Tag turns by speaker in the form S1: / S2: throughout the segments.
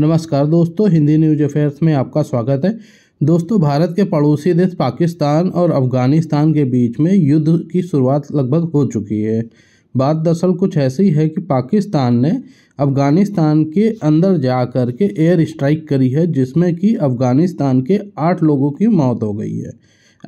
S1: नमस्कार दोस्तों Hindi news affairs में आपका स्वागत है दोस्तों भारत के पड़ोसी देश पाकिस्तान और अफगानिस्तान के बीच में युद्ध की शुरुआत लगभग हो चुकी है बात दरअसल कुछ ऐसी है कि पाकिस्तान ने अफगानिस्तान के अंदर जा कर के एयर स्ट्राइक करी है जिसमें कि अफगानिस्तान के आठ लोगों की मौत हो गई है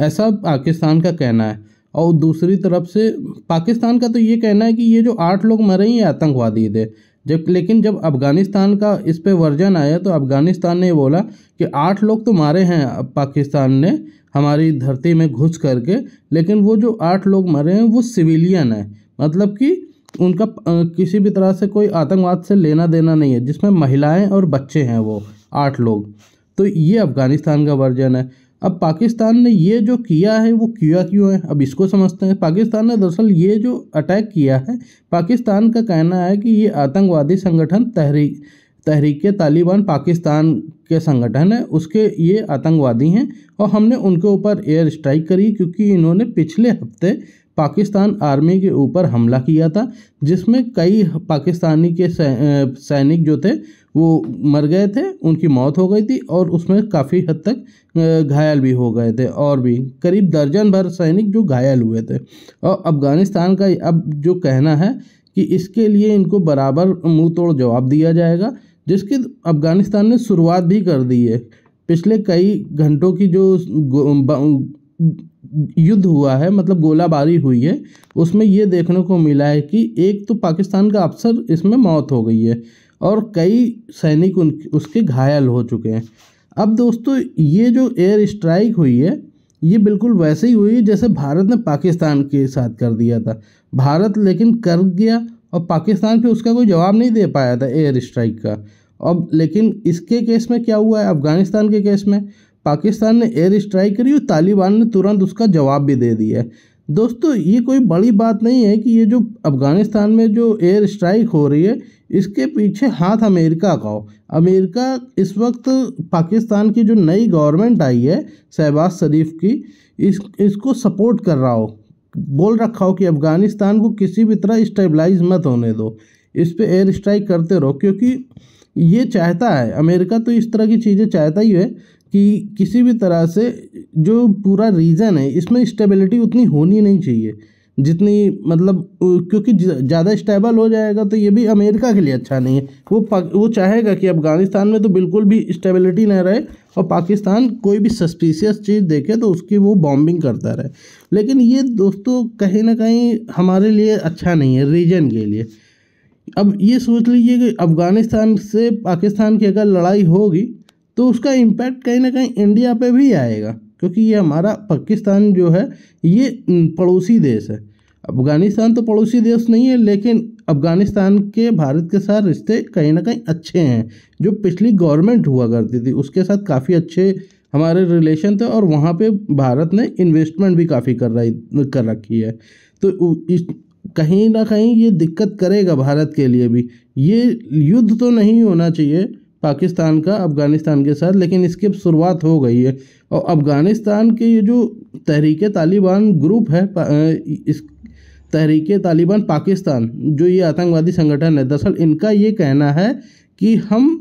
S1: ऐसा पाकिस्तान का कहना है और दूसरी तरफ से पाकिस्तान का तो ये कहना है कि ये जो आठ लोग मरे ये आतंकवादी थे जब लेकिन जब अफ़गानिस्तान का इस पे वर्जन आया तो अफ़गानिस्तान ने बोला कि आठ लोग तो मारे हैं अब पाकिस्तान ने हमारी धरती में घुस करके लेकिन वो जो आठ लोग मरे हैं वो सिविलियन है मतलब कि उनका किसी भी तरह से कोई आतंकवाद से लेना देना नहीं है जिसमें महिलाएं और बच्चे हैं वो आठ लोग तो ये अफ़गानिस्तान का वर्जन है अब पाकिस्तान ने ये जो किया है वो किया क्यों है अब इसको समझते हैं पाकिस्तान ने दरअसल ये जो अटैक किया है पाकिस्तान का कहना है कि ये आतंकवादी संगठन तहरी तहरीक तालिबान पाकिस्तान के संगठन है उसके ये आतंकवादी हैं और हमने उनके ऊपर एयर स्ट्राइक करी क्योंकि इन्होंने पिछले हफ्ते पाकिस्तान आर्मी के ऊपर हमला किया था जिसमें कई पाकिस्तानी के सैनिक जो थे वो मर गए थे उनकी मौत हो गई थी और उसमें काफ़ी हद तक घायल भी हो गए थे और भी करीब दर्जन भर सैनिक जो घायल हुए थे और अफ़गानिस्तान का अब जो कहना है कि इसके लिए इनको बराबर मुँह तोड़ जवाब दिया जाएगा जिसकी अफ़गानिस्तान ने शुरुआत भी कर दी है पिछले कई घंटों की जो युद्ध हुआ है मतलब गोलाबारी हुई है उसमें ये देखने को मिला है कि एक तो पाकिस्तान का अफसर इसमें मौत हो गई है और कई सैनिक उन उसके घायल हो चुके हैं अब दोस्तों ये जो एयर स्ट्राइक हुई है ये बिल्कुल वैसे ही हुई जैसे भारत ने पाकिस्तान के साथ कर दिया था भारत लेकिन कर गया और पाकिस्तान पर उसका कोई जवाब नहीं दे पाया था एयर स्ट्राइक का अब लेकिन इसके केस में क्या हुआ है अफ़गानिस्तान के केस में पाकिस्तान ने एयर स्ट्राइक करी और तालिबान ने तुरंत उसका जवाब भी दे दिया दोस्तों ये कोई बड़ी बात नहीं है कि ये जो अफ़गानिस्तान में जो एयर स्ट्राइक हो रही है इसके पीछे हाथ अमेरिका का हो अमेरिका इस वक्त पाकिस्तान की जो नई गवर्नमेंट आई है शहबाज शरीफ की इस इसको सपोर्ट कर रहा हो बोल रखा हो कि अफ़गानिस्तान को किसी भी तरह स्टेबलाइज मत होने दो इस पर एयर स्ट्राइक करते रहो क्योंकि ये चाहता है अमेरिका तो इस तरह की चीज़ें चाहता ही है कि किसी भी तरह से जो पूरा रीजन है इसमें स्टेबिलिटी उतनी होनी नहीं चाहिए जितनी मतलब क्योंकि ज़्यादा स्टेबल हो जाएगा तो ये भी अमेरिका के लिए अच्छा नहीं है वो वो चाहेगा कि अफ़गानिस्तान में तो बिल्कुल भी स्टेबिलिटी ना रहे और पाकिस्तान कोई भी सस्पिशियस चीज़ देखे तो उसकी वो बॉम्बिंग करता रहे लेकिन ये दोस्तों कहीं ना कहीं हमारे लिए अच्छा नहीं है रीजन के लिए अब ये सोच लीजिए कि अफ़गानिस्तान से पाकिस्तान की अगर लड़ाई होगी तो उसका इम्पैक्ट कहीं ना कहीं इंडिया पे भी आएगा क्योंकि ये हमारा पाकिस्तान जो है ये पड़ोसी देश है अफ़गानिस्तान तो पड़ोसी देश नहीं है लेकिन अफ़गानिस्तान के भारत के साथ रिश्ते कहीं ना कहीं अच्छे हैं जो पिछली गवर्नमेंट हुआ करती थी उसके साथ काफ़ी अच्छे हमारे रिलेशन थे और वहाँ पे भारत ने इन्वेस्टमेंट भी काफ़ी कर रही कर रखी है तो इस कहीं ना कहीं ये दिक्कत करेगा भारत के लिए भी ये युद्ध तो नहीं होना चाहिए पाकिस्तान का अफ़गानिस्तान के साथ लेकिन इसकी शुरुआत हो गई है और अफ़गानिस्तान के ये जो तहरीक तालिबान ग्रुप है इस तहरीक तालिबान पाकिस्तान जो ये आतंकवादी संगठन है दरअसल इनका ये कहना है कि हम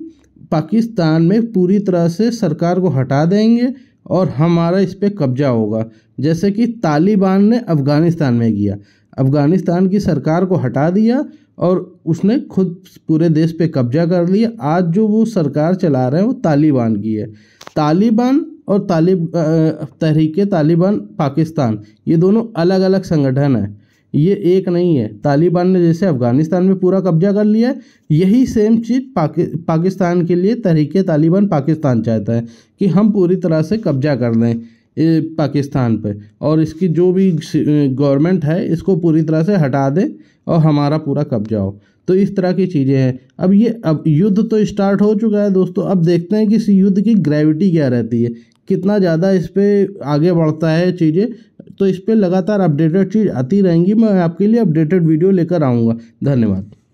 S1: पाकिस्तान में पूरी तरह से सरकार को हटा देंगे और हमारा इस पर कब्जा होगा जैसे कि तालिबान ने अफ़गानिस्तान में किया अफ़गानिस्तान की सरकार को हटा दिया और उसने खुद पूरे देश पे कब्जा कर लिया आज जो वो सरकार चला रहे हैं वो तालिबान की है तालिबान और तालिब तहरीक तालिबान पाकिस्तान ये दोनों अलग अलग संगठन हैं ये एक नहीं है तालिबान ने जैसे अफ़गानिस्तान में पूरा कब्जा कर लिया यही सेम चीज़ पाकि, पाकिस्तान के लिए तहरीक तालिबान पाकिस्तान चाहता है कि हम पूरी तरह से कब्जा कर लें पाकिस्तान पर और इसकी जो भी गवर्नमेंट है इसको पूरी तरह से हटा दें और हमारा पूरा कब्जा हो तो इस तरह की चीज़ें हैं अब ये अब युद्ध तो स्टार्ट हो चुका है दोस्तों अब देखते हैं कि इस युद्ध की ग्रेविटी क्या रहती है कितना ज़्यादा इस पर आगे बढ़ता है चीज़ें तो इस पर लगातार अपडेटेड चीज़ आती रहेंगी मैं आपके लिए अपडेटेड वीडियो लेकर आऊँगा धन्यवाद